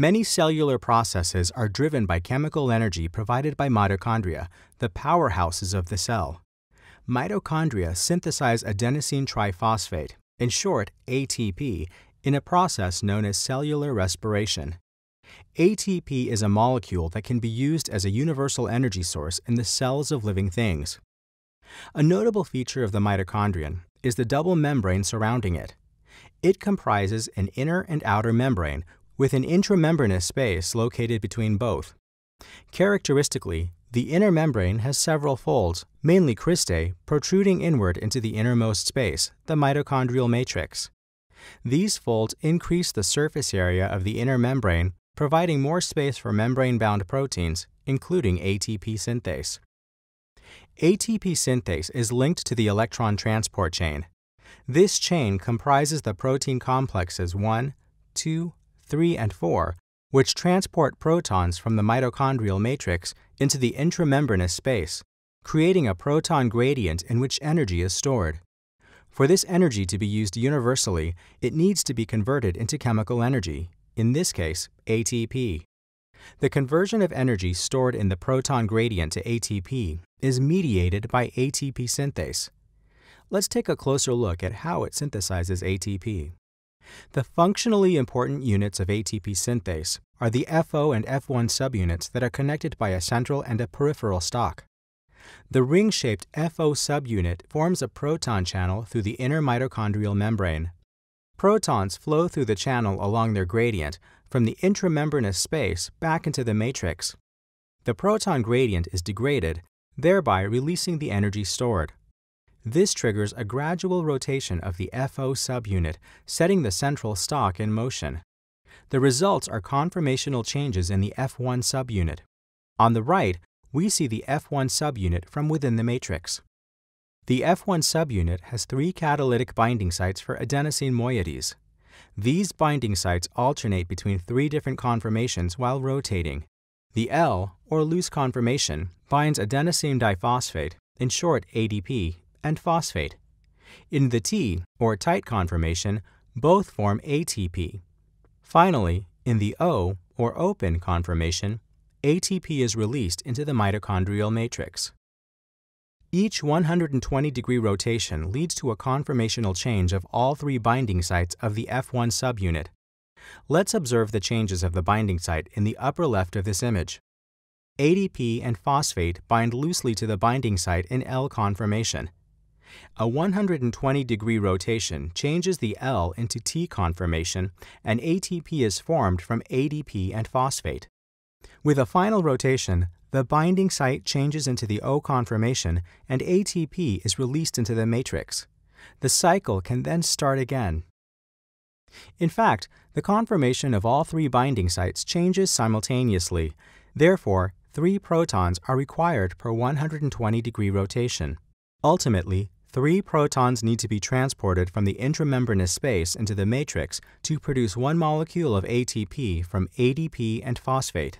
Many cellular processes are driven by chemical energy provided by mitochondria, the powerhouses of the cell. Mitochondria synthesize adenosine triphosphate, in short ATP, in a process known as cellular respiration. ATP is a molecule that can be used as a universal energy source in the cells of living things. A notable feature of the mitochondrion is the double membrane surrounding it. It comprises an inner and outer membrane with an intramembranous space located between both. Characteristically, the inner membrane has several folds, mainly cristae, protruding inward into the innermost space, the mitochondrial matrix. These folds increase the surface area of the inner membrane, providing more space for membrane-bound proteins, including ATP synthase. ATP synthase is linked to the electron transport chain. This chain comprises the protein complexes 1, 2, 3 and 4, which transport protons from the mitochondrial matrix into the intramembranous space, creating a proton gradient in which energy is stored. For this energy to be used universally, it needs to be converted into chemical energy, in this case, ATP. The conversion of energy stored in the proton gradient to ATP is mediated by ATP synthase. Let's take a closer look at how it synthesizes ATP. The functionally important units of ATP synthase are the FO and F1 subunits that are connected by a central and a peripheral stalk. The ring-shaped FO subunit forms a proton channel through the inner mitochondrial membrane. Protons flow through the channel along their gradient from the intramembranous space back into the matrix. The proton gradient is degraded, thereby releasing the energy stored. This triggers a gradual rotation of the FO subunit, setting the central stalk in motion. The results are conformational changes in the F1 subunit. On the right, we see the F1 subunit from within the matrix. The F1 subunit has three catalytic binding sites for adenosine moieties. These binding sites alternate between three different conformations while rotating. The L, or loose conformation, binds adenosine diphosphate, in short ADP, and phosphate. In the T, or tight conformation, both form ATP. Finally, in the O, or open conformation, ATP is released into the mitochondrial matrix. Each 120-degree rotation leads to a conformational change of all three binding sites of the F1 subunit. Let's observe the changes of the binding site in the upper left of this image. ADP and phosphate bind loosely to the binding site in L conformation, a 120 degree rotation changes the L into T conformation and ATP is formed from ADP and phosphate. With a final rotation, the binding site changes into the O conformation and ATP is released into the matrix. The cycle can then start again. In fact, the conformation of all three binding sites changes simultaneously. Therefore, three protons are required per 120 degree rotation. Ultimately, Three protons need to be transported from the intramembranous space into the matrix to produce one molecule of ATP from ADP and phosphate.